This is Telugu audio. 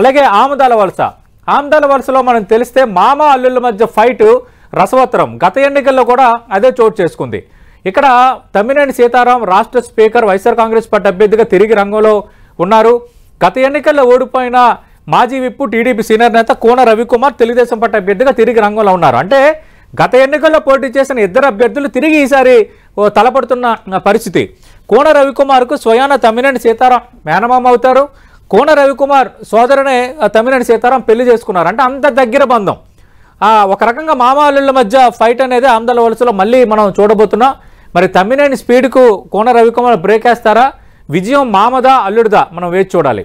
అలాగే ఆమదాల వలస ఆమదాల వలసలో మనం తెలిస్తే మామ అల్లుల మధ్య ఫైట్ రసవత్తరం గత ఎన్నికల్లో కూడా అదే చోటు చేసుకుంది ఇక్కడ తమ్మినేని సీతారాం రాష్ట్ర స్పీకర్ వైఎస్ఆర్ కాంగ్రెస్ పార్టీ అభ్యర్థిగా తిరిగి రంగంలో ఉన్నారు గత ఎన్నికల్లో ఓడిపోయిన మాజీ విప్పు టీడీపీ సీనియర్ నేత కోన రవికుమార్ తెలుగుదేశం పార్టీ అభ్యర్థిగా తిరిగి రంగంలో ఉన్నారు అంటే గత ఎన్నికల్లో పోటీ చేసిన ఇద్దరు అభ్యర్థులు తిరిగి ఈసారి తలపడుతున్న పరిస్థితి కోన రవికుమార్కు స్వయాన తమ్మినేని సీతారాం మేనమామ అవుతారు కోన రవికుమార్ సోదరునే తమిళని సీతారాం పెళ్లి చేసుకున్నారు అంటే అంత దగ్గర బంధం ఒక రకంగా మామాలుళ్ళ మధ్య ఫైట్ అనేది ఆంధ్ర వలసలో మళ్ళీ మనం చూడబోతున్నాం మరి తమ్మినేని స్పీడ్కు కోన రవికుమార్ బ్రేక్ వేస్తారా విజయం మామదా అల్లుడిదా మనం వేచి చూడాలి